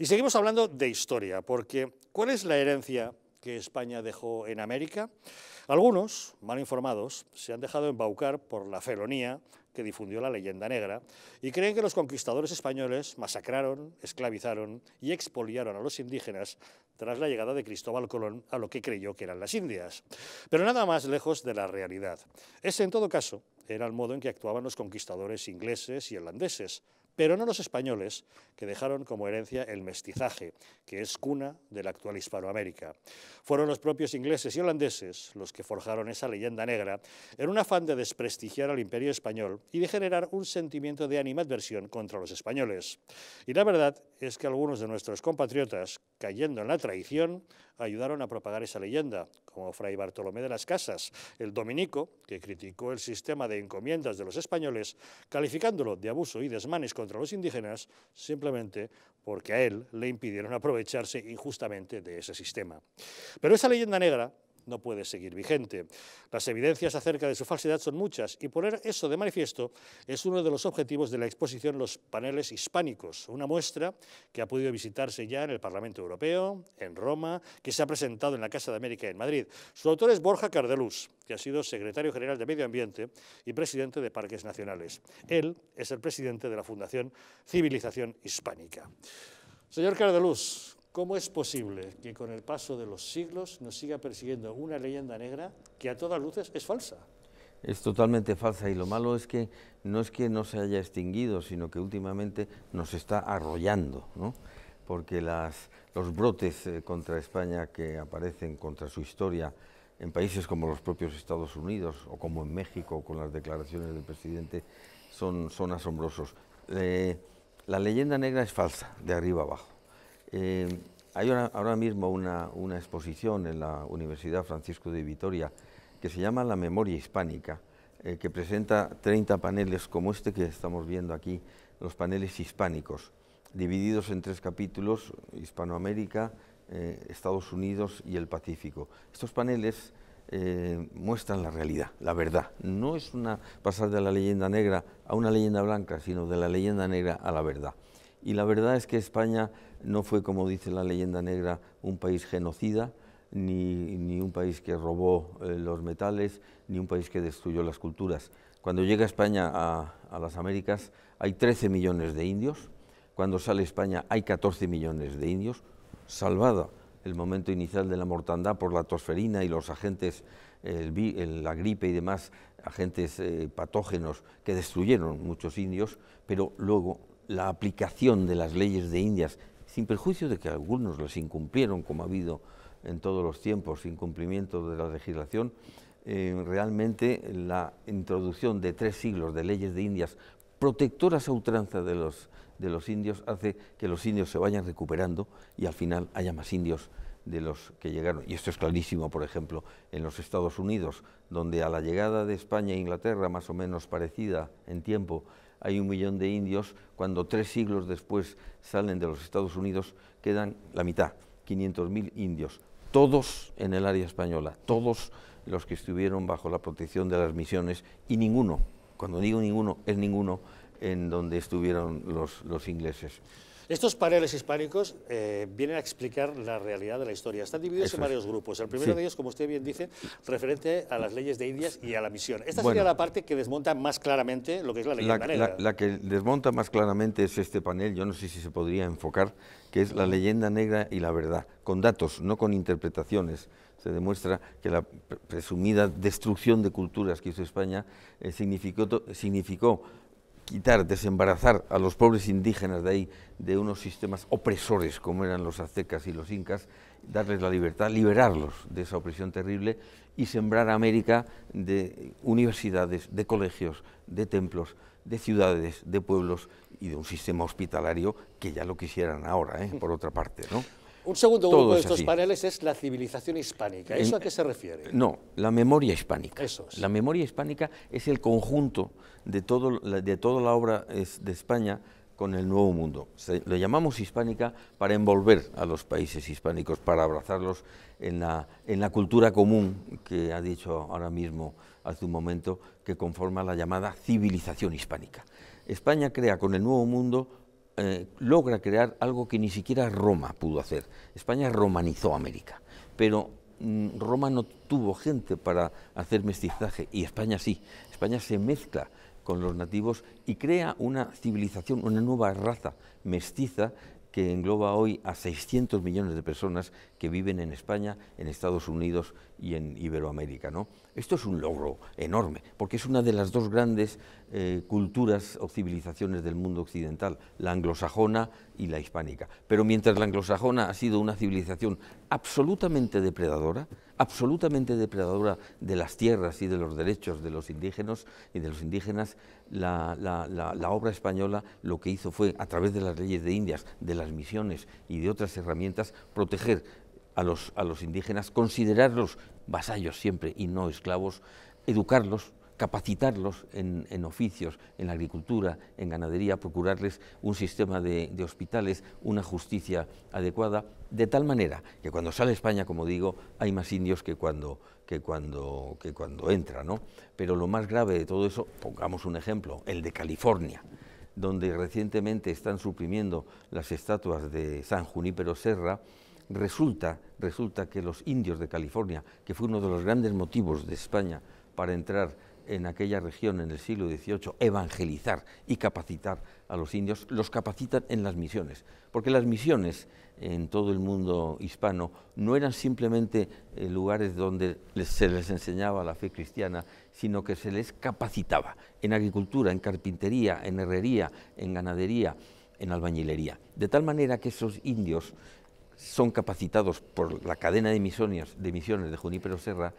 Y seguimos hablando de historia, porque ¿cuál es la herencia que España dejó en América? Algunos, mal informados, se han dejado embaucar por la felonía que difundió la leyenda negra y creen que los conquistadores españoles masacraron, esclavizaron y expoliaron a los indígenas tras la llegada de Cristóbal Colón a lo que creyó que eran las Indias. Pero nada más lejos de la realidad. Ese, en todo caso, era el modo en que actuaban los conquistadores ingleses y holandeses, pero no los españoles, que dejaron como herencia el mestizaje, que es cuna de la actual Hispanoamérica. Fueron los propios ingleses y holandeses los que forjaron esa leyenda negra en un afán de desprestigiar al imperio español y de generar un sentimiento de animadversión contra los españoles. Y la verdad es que algunos de nuestros compatriotas, cayendo en la traición, ayudaron a propagar esa leyenda, como Fray Bartolomé de las Casas, el dominico, que criticó el sistema de encomiendas de los españoles, calificándolo de abuso y desmanes contra los indígenas, simplemente porque a él le impidieron aprovecharse injustamente de ese sistema. Pero esa leyenda negra no puede seguir vigente. Las evidencias acerca de su falsedad son muchas y poner eso de manifiesto es uno de los objetivos de la exposición Los paneles hispánicos, una muestra que ha podido visitarse ya en el Parlamento Europeo, en Roma, que se ha presentado en la Casa de América en Madrid. Su autor es Borja Cardeluz que ha sido secretario general de Medio Ambiente y presidente de Parques Nacionales. Él es el presidente de la Fundación Civilización Hispánica. Señor Cardeluz. ¿Cómo es posible que con el paso de los siglos nos siga persiguiendo una leyenda negra que a todas luces es falsa? Es totalmente falsa y lo malo es que no es que no se haya extinguido, sino que últimamente nos está arrollando, ¿no? porque las, los brotes eh, contra España que aparecen contra su historia en países como los propios Estados Unidos o como en México con las declaraciones del presidente son, asombrosos. Eh, la leyenda negra es falsa, de arriba abajo. Eh, hay ahora mismo una, exposición en la Universidad Francisco de Vitoria que se llama La Memoria Hispánica, eh, que presenta 30 paneles como este que estamos viendo aquí, los paneles hispánicos, divididos en tres capítulos, Hispanoamérica, eh, Estados Unidos y el Pacífico. Estos paneles muestran la realidad, la verdad. No es una pasar de la leyenda negra a una leyenda blanca, sino de la leyenda negra a la verdad. Y la verdad es que España no fue, como dice la leyenda negra, un país genocida, ni, un país que robó eh, los metales, ni un país que destruyó las culturas. Cuando llega España a, las Américas hay 13 millones de indios, cuando sale España hay 14 millones de indios, salvada el momento inicial de la mortandad por la tosferina y los agentes, la gripe y demás agentes eh, patógenos que destruyeron muchos indios, pero luego la aplicación de las leyes de Indias sin perjuicio de que algunos los incumplieron, como ha habido en todos los tiempos incumplimiento de la legislación, eh, realmente la introducción de tres siglos de leyes de Indias protectoras a ultranza de los, de los indios hace que los indios se vayan recuperando y al final haya más indios de los que llegaron. Y esto es clarísimo, por ejemplo, en los Estados Unidos, donde a la llegada de España e Inglaterra, más o menos parecida en tiempo, hay un millón de indios, cuando tres siglos después salen de los Estados Unidos, quedan la mitad, 500.000 indios, todos en el área española, todos los que estuvieron bajo la protección de las misiones y ninguno, cuando digo ninguno, es ninguno en donde estuvieron los, los ingleses. Estos paneles hispánicos eh, vienen a explicar la realidad de la historia. Están divididos en varios grupos. El primero de ellos, como usted bien dice, referente a las leyes de Indias y a la misión. Esta sería la parte que desmonta más claramente lo que es la leyenda negra. La, que desmonta más claramente es este panel, yo no sé si se podría enfocar, que es la leyenda negra y la verdad, con datos, no con interpretaciones. Se demuestra que la presumida destrucción de culturas que hizo España eh, significó, significó quitar, desembarazar a los pobres indígenas de ahí de unos sistemas opresores como eran los aztecas y los incas, darles la libertad, liberarlos de esa opresión terrible y sembrar a América de universidades, de colegios, de templos, de ciudades, de pueblos y de un sistema hospitalario que ya lo quisieran ahora, ¿eh? por otra parte. ¿no? Un segundo grupo de estos paneles es la civilización hispánica. ¿Eso a qué se refiere? No, la memoria hispánica. La memoria hispánica es el conjunto de, todo, de toda la obra de España con el Nuevo Mundo. lo llamamos hispánica para envolver a los países hispánicos, para abrazarlos en la, en la cultura común que ha dicho ahora mismo, hace un momento, que conforma la llamada civilización hispánica. España crea con el Nuevo Mundo eh, logra crear algo que ni siquiera Roma pudo hacer. España romanizó América, pero mm, Roma no tuvo gente para hacer mestizaje y España sí. España se mezcla con los nativos y crea una civilización, una nueva raza mestiza que engloba hoy a 600 millones de personas que viven en España, en Estados Unidos y en Iberoamérica. ¿no? Esto es un logro enorme, porque es una de las dos grandes eh, culturas o civilizaciones del mundo occidental, la anglosajona y la hispánica. Pero mientras la anglosajona ha sido una civilización absolutamente depredadora, absolutamente depredadora de las tierras y de los derechos de los indígenas y de los indígenas, la obra española lo que hizo fue, a través de las leyes de Indias, de las misiones y de otras herramientas, proteger a los, indígenas, considerarlos vasallos siempre y no esclavos, educarlos, capacitarlos en, oficios, en la agricultura, en ganadería, procurarles un sistema de, hospitales, una justicia adecuada, de tal manera que cuando sale España, como digo, hay más indios que cuando, cuando, cuando entra. Pero lo más grave de todo eso, pongamos un ejemplo, el de California, donde recientemente están suprimiendo las estatuas de San Junípero Serra, Resulta, resulta que los indios de California, que fue uno de los grandes motivos de España para entrar en aquella región en el siglo XVIII, evangelizar y capacitar a los indios, los capacitan en las misiones, porque las misiones en todo el mundo hispano no eran simplemente eh, lugares donde se les enseñaba la fe cristiana, sino que se les capacitaba en agricultura, en carpintería, en herrería, en ganadería, en albañilería, de tal manera que esos indios son capacitados por la cadena de misiones de, de Junípero Serra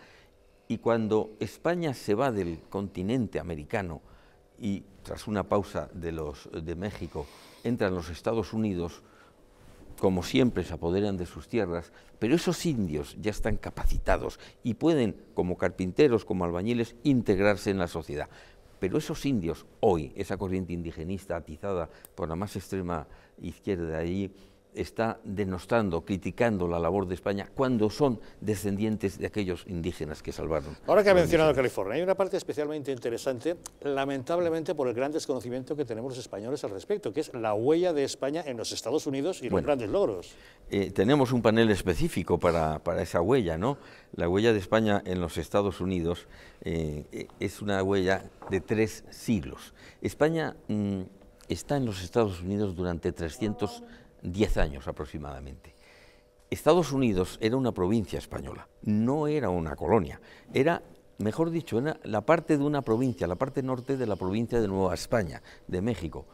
y cuando España se va del continente americano y tras una pausa de, los, de México entran los Estados Unidos, como siempre se apoderan de sus tierras, pero esos indios ya están capacitados y pueden, como carpinteros, como albañiles, integrarse en la sociedad. Pero esos indios, hoy, esa corriente indigenista atizada por la más extrema izquierda de allí, está denostando, criticando la labor de España cuando son descendientes de aquellos indígenas que salvaron. Ahora que ha mencionado California, hay una parte especialmente interesante, lamentablemente por el gran desconocimiento que tenemos los españoles al respecto, que es la huella de España en los Estados Unidos y los grandes logros. Eh, tenemos un panel específico para, esa huella, ¿no? La huella de España en los Estados Unidos eh, eh, es una huella de tres siglos. España mm, está en los Estados Unidos durante 300 años 10 años aproximadamente. Estados Unidos era una provincia española, no era una colonia, era, mejor dicho, era la parte de una provincia, la parte norte de la provincia de Nueva España, de México.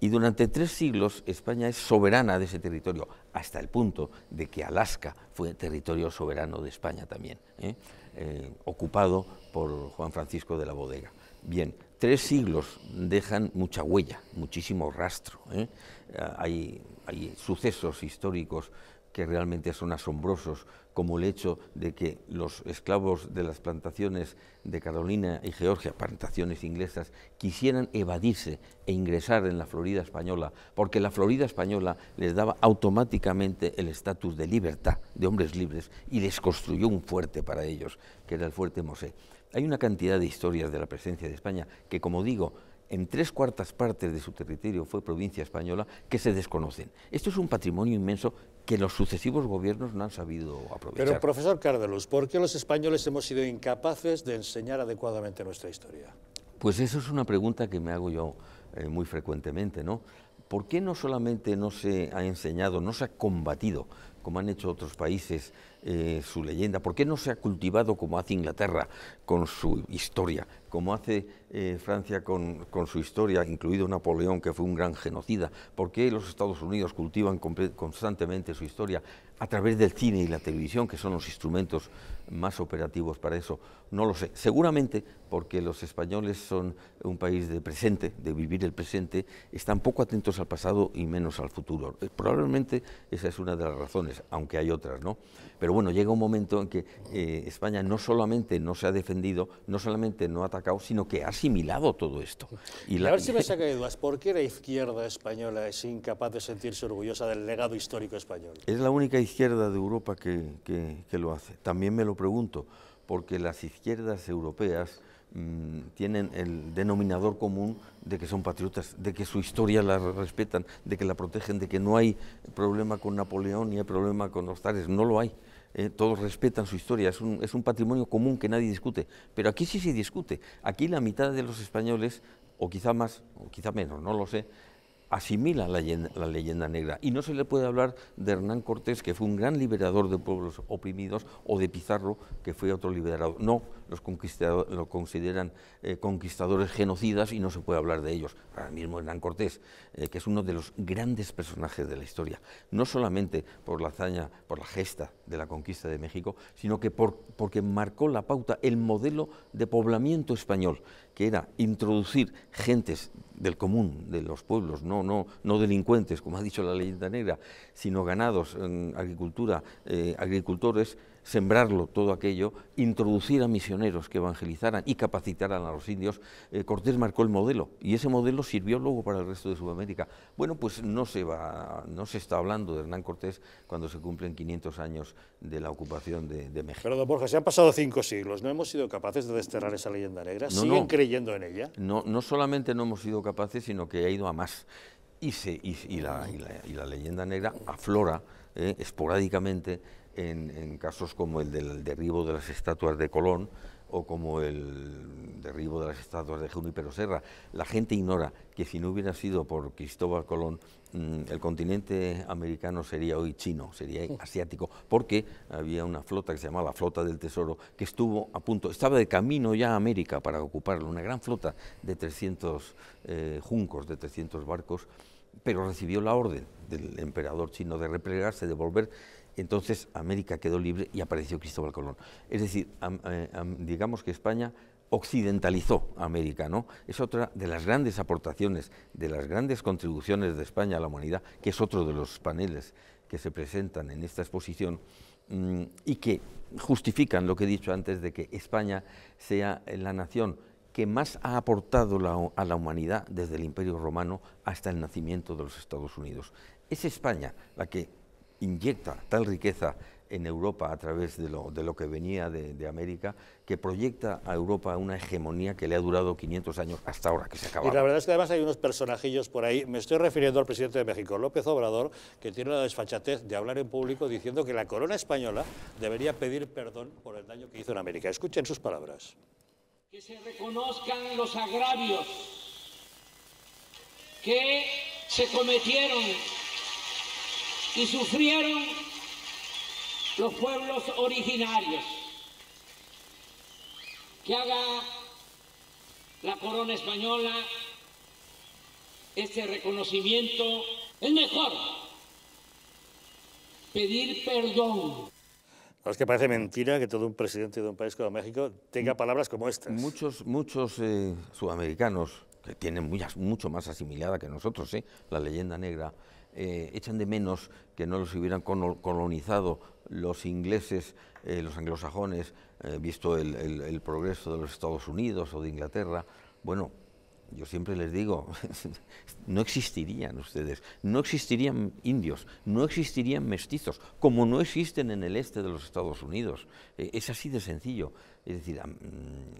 Y durante tres siglos España es soberana de ese territorio, hasta el punto de que Alaska fue territorio soberano de España también, ¿eh? Eh, ocupado por Juan Francisco de la Bodega. Bien, tres siglos dejan mucha huella, muchísimo rastro. ¿eh? Ah, hay, hay, sucesos históricos que realmente son asombrosos, como el hecho de que los esclavos de las plantaciones de Carolina y Georgia, plantaciones inglesas, quisieran evadirse e ingresar en la Florida española, porque la Florida española les daba automáticamente el estatus de libertad, de hombres libres, y les construyó un fuerte para ellos, que era el fuerte Mosé. Hay una cantidad de historias de la presencia de España que, como digo, en tres cuartas partes de su territorio fue provincia española, que se desconocen. Esto es un patrimonio inmenso que los sucesivos gobiernos no han sabido aprovechar. Pero, profesor Cárdenas, ¿por qué los españoles hemos sido incapaces de enseñar adecuadamente nuestra historia? Pues eso es una pregunta que me hago yo eh, muy frecuentemente, ¿no? ¿Por qué no solamente no se ha enseñado, no se ha combatido, como han hecho otros países, eh, su leyenda? ¿Por qué no se ha cultivado como hace Inglaterra con su historia, como hace eh, Francia con, su historia, incluido Napoleón, que fue un gran genocida? ¿Por qué los Estados Unidos cultivan constantemente su historia a través del cine y la televisión, que son los instrumentos más operativos para eso? No lo sé. Seguramente porque los españoles son un país de presente, de vivir el presente, están poco atentos al pasado y menos al futuro. Eh, probablemente esa es una de las razones aunque hay otras, ¿no? Pero bueno, llega un momento en que eh, España no solamente no se ha defendido, no solamente no ha atacado, sino que ha asimilado todo esto. A ver si me saca de dudas, ¿por qué la izquierda española es incapaz de sentirse orgullosa del legado histórico español? Es la única izquierda de Europa que, que lo hace. También me lo pregunto porque las izquierdas europeas mm, tienen el denominador común de que son patriotas, de que su historia la respetan, de que la protegen, de que no hay problema con Napoleón ni hay problema con los tares, no lo hay. Eh, todos respetan su historia, es un, es un patrimonio común que nadie discute. Pero aquí sí se discute. Aquí la mitad de los españoles, o quizá más, o quizá menos, no lo sé, asimila la leyenda, negra y no se le puede hablar de Hernán Cortés, que fue un gran liberador de pueblos oprimidos, o de Pizarro, que fue otro liberador. No, los conquistadores lo consideran eh, conquistadores genocidas y no se puede hablar de ellos. Ahora mismo Hernán Cortés, eh, que es uno de los grandes personajes de la historia, no solamente por la hazaña, por la gesta de la conquista de México, sino que por, porque marcó la pauta, el modelo de poblamiento español que era introducir gentes del común, de los pueblos, no, no, no delincuentes, como ha dicho la leyenda negra, sino ganados, en agricultura, eh, agricultores, sembrarlo todo aquello, introducir a misioneros que evangelizaran y capacitaran a los indios, eh, Cortés marcó el modelo y ese modelo sirvió luego para el resto de Sudamérica. Bueno, pues no se, va, no se está hablando de Hernán Cortés cuando se cumplen 500 años de la ocupación de, México. Pero don Borja, se han pasado cinco siglos, no hemos sido capaces de desterrar esa leyenda negra, siguen creyendo en ella. No, no solamente no hemos sido capaces, sino que ha ido a más. Y, la, leyenda negra aflora eh, esporádicamente en, casos como el del derribo de las estatuas de Colón o como el derribo de las estatuas de Junípero Serra. La gente ignora que si no hubiera sido por Cristóbal Colón, mm, el continente americano sería hoy chino, sería asiático, porque había una flota que se llamaba la Flota del Tesoro, que estuvo a punto, estaba de camino ya a América para ocuparlo, una gran flota de 300 eh, juncos, de 300 barcos, pero recibió la orden del emperador chino de replegarse, de volver entonces América quedó libre y apareció Cristóbal Colón. Es decir, eh, digamos que España occidentalizó América, ¿no? Es otra de las grandes aportaciones, de las grandes contribuciones de España a la humanidad, que es otro de los paneles que se presentan en esta exposición mm, y que justifican lo que he dicho antes de que España sea la nación que más ha aportado a la humanidad desde el Imperio Romano hasta el nacimiento de los Estados Unidos. Es España la que inyecta tal riqueza en Europa a través de lo, que venía de, América, que proyecta a Europa una hegemonía que le ha durado 500 años hasta ahora, que se acaba. Y la verdad es que además hay unos personajillos por ahí, me estoy refiriendo al presidente de México, López Obrador, que tiene la desfachatez de hablar en público diciendo que la corona española debería pedir perdón por el daño que hizo en América. Escuchen sus palabras. Que se reconozcan los agravios que se cometieron y sufrieron los pueblos originarios. Que haga la corona española este reconocimiento. Es mejor pedir perdón es que parece mentira que todo un presidente de un país como México tenga mm. palabras como estas. Muchos, muchos eh, sudamericanos, que tienen mucho más asimilada que nosotros, ¿eh? la leyenda negra, eh, echan de menos que no los hubieran colonizado los ingleses, eh, los anglosajones, eh, visto el, el progreso de los Estados Unidos o de Inglaterra. Bueno, yo siempre les digo, no existirían ustedes, no existirían indios, no existirían mestizos, como no existen en el este de los Estados Unidos. Eh, es así de sencillo. Es decir,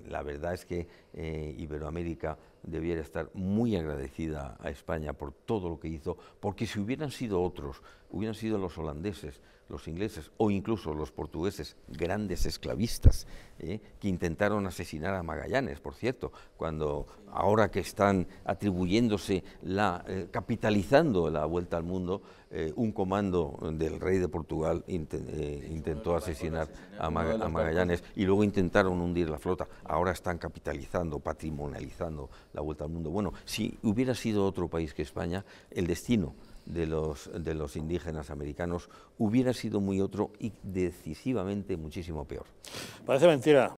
la verdad es que eh, Iberoamérica debiera estar muy agradecida a España por todo lo que hizo, porque si hubieran sido otros, hubieran sido los holandeses, los ingleses o incluso los portugueses, grandes esclavistas, ¿eh? que intentaron asesinar a Magallanes, por cierto, cuando ahora que están atribuyéndose, la, eh, capitalizando la vuelta al mundo, eh, un comando del rey de Portugal intentó asesinar a, a Magallanes y luego intentaron hundir la flota. Ahora están capitalizando, patrimonializando la vuelta al mundo. Bueno, si hubiera sido otro país que España, el destino de los, de los indígenas americanos hubiera sido muy otro y decisivamente muchísimo peor. Parece mentira,